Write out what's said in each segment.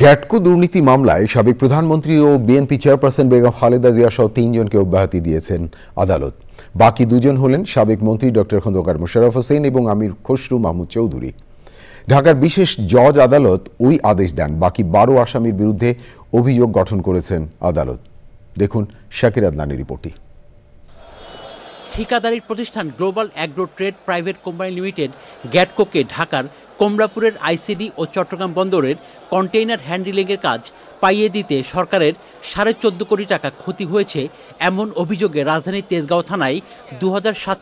গ্যাটকো দুর্নীতি মামলায় সাবেক প্রধানমন্ত্রী ও বিএনপি চেয়ারপারসন বেগম খালেদা জিয়া সহ তিনজনকে অব্যাহতি দিয়েছেন আদালত বাকি দুজন হলেন সাবেক মন্ত্রী ডক্টর খন্দকার মোশারফ হোসেন এবং আমির খসরু মাহমুদ চৌধুরী ঢাকার বিশেষ জজ আদালত ওই আদেশ দেন বাকি বারো আসামির বিরুদ্ধে অভিযোগ গঠন করেছেন আদালত দেখুন শাকির আদনানির রিপোর্টটি ঠিকাদারির প্রতিষ্ঠান global agro trade private company limited গ্যাটকোকে ঢাকার কমলাপুরের আইসিডি ও চট্টগ্রাম বন্দরের কন্টেইনার হ্যান্ডলিংয়ের কাজ পাইয়ে দিতে সরকারের সাড়ে চোদ্দ কোটি টাকা ক্ষতি হয়েছে এমন অভিযোগে রাজধানী তেজগাঁও থানায় দু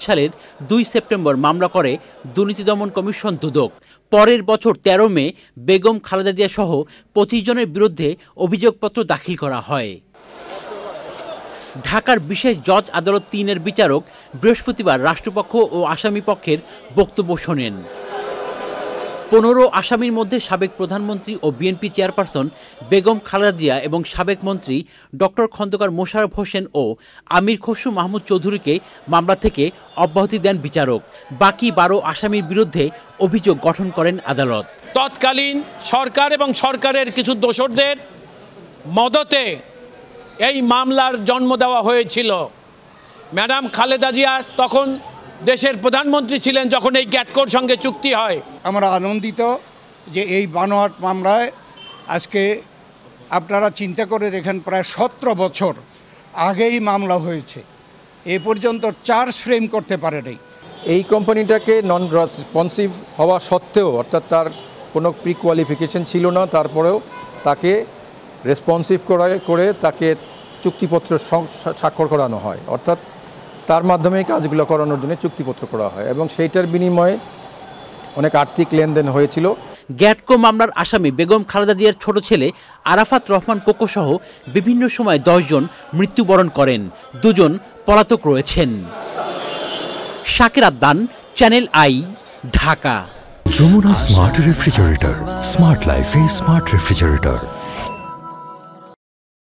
সালের দুই সেপ্টেম্বর মামলা করে দুর্নীতি দমন কমিশন দুদক পরের বছর ১৩ মে বেগম খালেদা জিয়া সহ পঁচিশ জনের বিরুদ্ধে অভিযোগপত্র দাখিল করা হয় ঢাকার বিশেষ জজ আদালত তিনের বিচারক বৃহস্পতিবার রাষ্ট্রপক্ষ ও আসামি পক্ষের বক্তব্য শোনেন পনেরো আসামির মধ্যে সাবেক প্রধানমন্ত্রী ও বিএনপি চেয়ারপারসন বেগম খালেদা জিয়া এবং সাবেক মন্ত্রী ডক্টর খন্দকার মোশারফ হোসেন ও আমির খসরু মাহমুদ চৌধুরীকে মামলা থেকে অব্যাহতি দেন বিচারক বাকি বারো আসামির বিরুদ্ধে অভিযোগ গঠন করেন আদালত তৎকালীন সরকার এবং সরকারের কিছু দোষরদের মদতে এই মামলার জন্ম দেওয়া হয়েছিল ম্যাডাম খালেদা জিয়া তখন দেশের প্রধানমন্ত্রী ছিলেন যখন এই গ্যাটকোর সঙ্গে চুক্তি হয় আমরা আনন্দিত যে এই বানোয়াট মামলায় আজকে আপনারা চিন্তা করে দেখেন প্রায় সতেরো বছর আগেই মামলা হয়েছে এ পর্যন্ত চার্জ ফ্রেম করতে পারে এই কোম্পানিটাকে নন রেসপন্সিভ হওয়া সত্ত্বেও অর্থাৎ তার কোনো প্রি কোয়ালিফিকেশন ছিল না তারপরেও তাকে রেসপন্সিভ করে করে তাকে চুক্তিপত্র স্বাক্ষর করানো হয় অর্থাৎ তার মাধ্যমে কাজগুলো করানোর জন্য চুক্তিপত্র করা হয় এবং সেইটার বিনিময়ে অনেক আর্থিক লেনদেন হয়েছিল গ্যাটকো মামলার আসামি বেগম খালেদা জিয়ার ছোট ছেলে আরাফাত রহমান কোকোসহ বিভিন্ন সময় দশজন মৃত্যুবরণ করেন দুজন পলাতক রয়েছেন Shaker Adan channel I Dhaka Jamuna smart refrigerator smart লাইফে স্মার্ট রেফ্রিজারেটর